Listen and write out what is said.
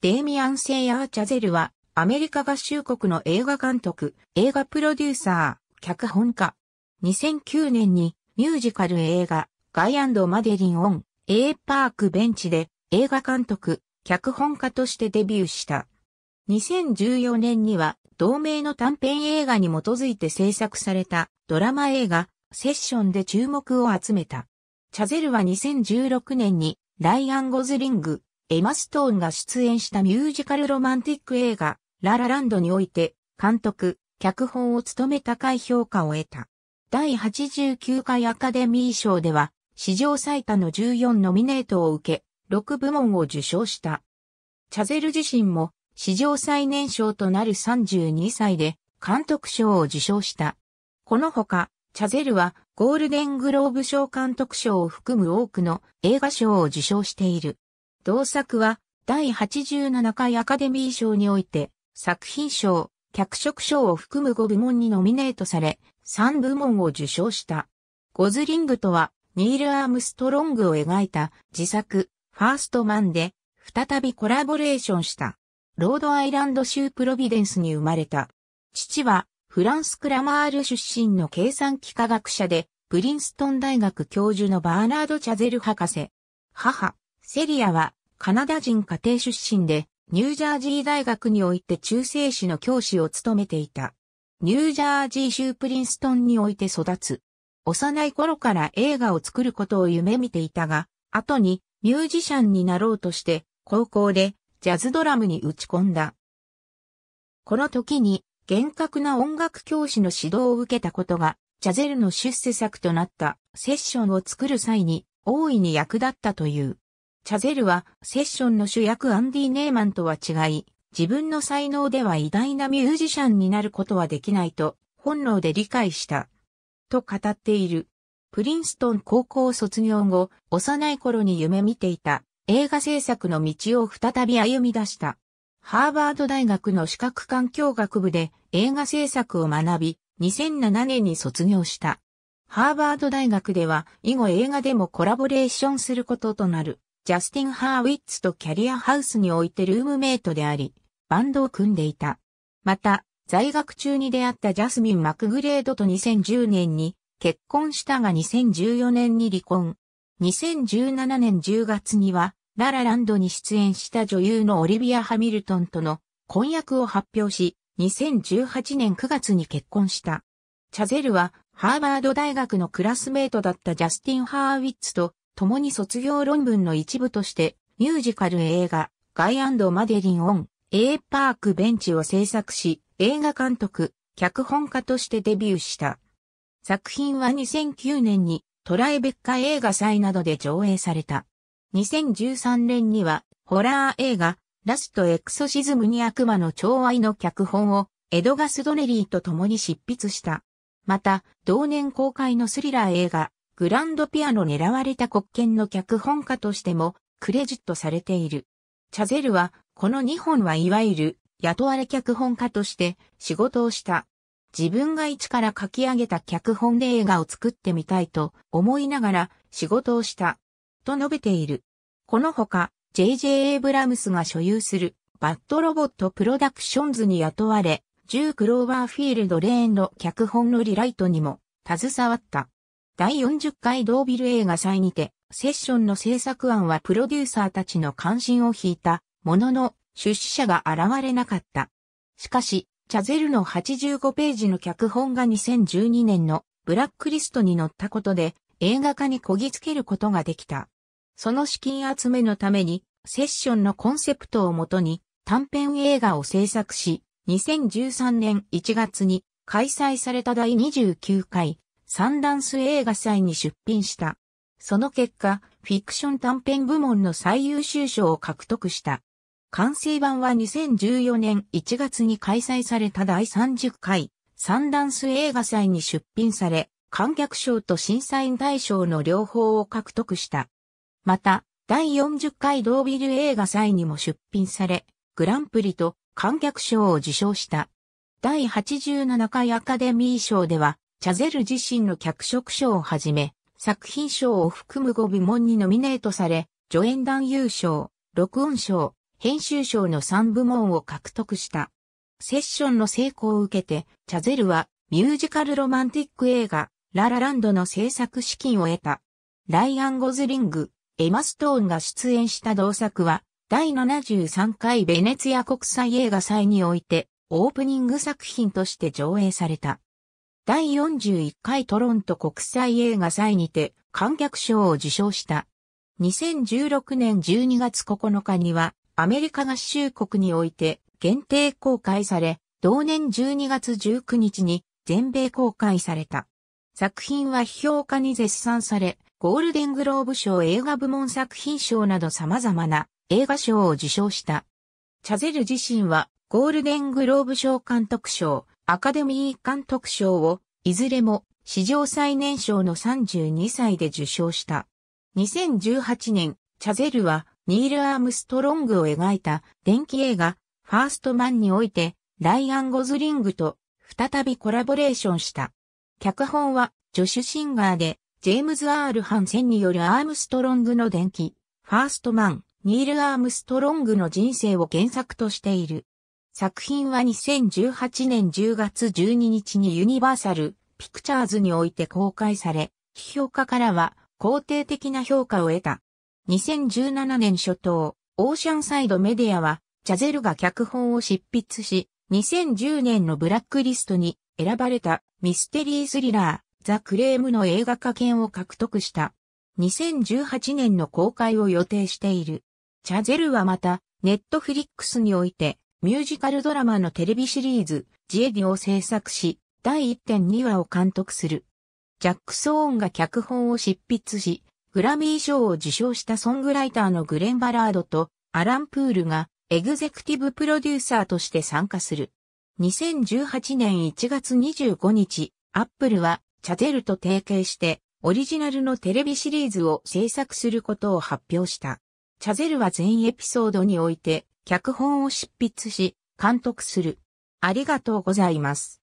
デイミアン・セイヤー・チャゼルは、アメリカ合衆国の映画監督、映画プロデューサー、脚本家。2009年にミュージカル映画、ガイマデリン・オン、エー・パークベンチで映画監督、脚本家としてデビューした。2014年には同名の短編映画に基づいて制作されたドラマ映画、セッションで注目を集めた。チャゼルは2016年にライアン・ゴズリング、エマ・ストーンが出演したミュージカルロマンティック映画、ララランドにおいて、監督、脚本を務め高い評価を得た。第89回アカデミー賞では、史上最多の14ノミネートを受け、6部門を受賞した。チャゼル自身も、史上最年少となる32歳で、監督賞を受賞した。このほか、チャゼルは、ゴールデングローブ賞監督賞を含む多くの映画賞を受賞している。同作は、第87回アカデミー賞において、作品賞、脚色賞を含む5部門にノミネートされ、3部門を受賞した。ゴズリングとは、ニール・アームストロングを描いた自作、ファーストマンで、再びコラボレーションした。ロードアイランド州プロビデンスに生まれた。父は、フランス・クラマール出身の計算機科学者で、プリンストン大学教授のバーナード・チャゼル博士。母、セリアはカナダ人家庭出身でニュージャージー大学において中世史の教師を務めていた。ニュージャージー州プリンストンにおいて育つ。幼い頃から映画を作ることを夢見ていたが、後にミュージシャンになろうとして高校でジャズドラムに打ち込んだ。この時に厳格な音楽教師の指導を受けたことが、ジャゼルの出世作となったセッションを作る際に大いに役立ったという。チャゼルはセッションの主役アンディ・ネイマンとは違い、自分の才能では偉大なミュージシャンになることはできないと本能で理解した。と語っている。プリンストン高校卒業後、幼い頃に夢見ていた映画制作の道を再び歩み出した。ハーバード大学の視覚環境学部で映画制作を学び、2007年に卒業した。ハーバード大学では以後映画でもコラボレーションすることとなる。ジャスティン・ハーウィッツとキャリアハウスにおいてルームメイトであり、バンドを組んでいた。また、在学中に出会ったジャスミン・マクグレードと2010年に結婚したが2014年に離婚。2017年10月には、ララランドに出演した女優のオリビア・ハミルトンとの婚約を発表し、2018年9月に結婚した。チャゼルは、ハーバード大学のクラスメイトだったジャスティン・ハーウィッツと共に卒業論文の一部として、ミュージカル映画、ガイマデリン・オン、エーパーク・ベンチを制作し、映画監督、脚本家としてデビューした。作品は2009年にトライベッカ映画祭などで上映された。2013年にはホラー映画ラストエクソシズムに悪魔の寵愛の脚本をエドガス・ドネリーと共に執筆した。また、同年公開のスリラー映画グランドピアノ狙われた国権の脚本家としてもクレジットされている。チャゼルは、この2本はいわゆる雇われ脚本家として仕事をした。自分が一から書き上げた脚本で映画を作ってみたいと思いながら仕事をした。と述べている。このほか、J.J. エイブラムスが所有するバッドロボットプロダクションズに雇われ、ジュー・クローバーフィールド・レーンの脚本のリライトにも携わった。第40回ドービル映画祭にて、セッションの制作案はプロデューサーたちの関心を引いたものの、出資者が現れなかった。しかし、チャゼルの85ページの脚本が2012年のブラックリストに載ったことで映画化にこぎつけることができた。その資金集めのためにセッションのコンセプトをもとに短編映画を制作し、2013年1月に開催された第29回サンダンス映画祭に出品した。その結果、フィクション短編部門の最優秀賞を獲得した。完成版は2014年1月に開催された第30回サンダンス映画祭に出品され、観客賞と審査員大賞の両方を獲得した。また、第40回ドービル映画祭にも出品され、グランプリと観客賞を受賞した。第87回アカデミー賞では、チャゼル自身の脚色賞をはじめ、作品賞を含む5部門にノミネートされ、助演男優賞、録音賞、編集賞の3部門を獲得した。セッションの成功を受けて、チャゼルはミュージカルロマンティック映画、ララランドの制作資金を得た。ライアン・ゴズリング、エマ・ストーンが出演した同作は、第73回ベネツィア国際映画祭において、オープニング作品として上映された。第41回トロント国際映画祭にて観客賞を受賞した。2016年12月9日にはアメリカ合衆国において限定公開され、同年12月19日に全米公開された。作品は批評家に絶賛され、ゴールデングローブ賞映画部門作品賞など様々な映画賞を受賞した。チャゼル自身はゴールデングローブ賞監督賞、アカデミー監督賞を、いずれも史上最年少の32歳で受賞した。2018年、チャゼルは、ニール・アームストロングを描いた電気映画、ファーストマンにおいて、ライアン・ゴズリングと再びコラボレーションした。脚本は、助手シンガーで、ジェームズ・アール・ハンセンによるアームストロングの電気、ファーストマン、ニール・アームストロングの人生を原作としている。作品は2018年10月12日にユニバーサル・ピクチャーズにおいて公開され、批評家からは肯定的な評価を得た。2017年初頭、オーシャンサイドメディアは、チャゼルが脚本を執筆し、2010年のブラックリストに選ばれたミステリースリラー、ザ・クレームの映画化権を獲得した。2018年の公開を予定している。チャゼルはまた、ネットフリックスにおいて、ミュージカルドラマのテレビシリーズ、ジエディを制作し、第1.2話を監督する。ジャック・ソーンが脚本を執筆し、グラミー賞を受賞したソングライターのグレン・バラードとアラン・プールがエグゼクティブプロデューサーとして参加する。2018年1月25日、アップルはチャゼルと提携してオリジナルのテレビシリーズを制作することを発表した。チャゼルは全エピソードにおいて脚本を執筆し、監督する。ありがとうございます。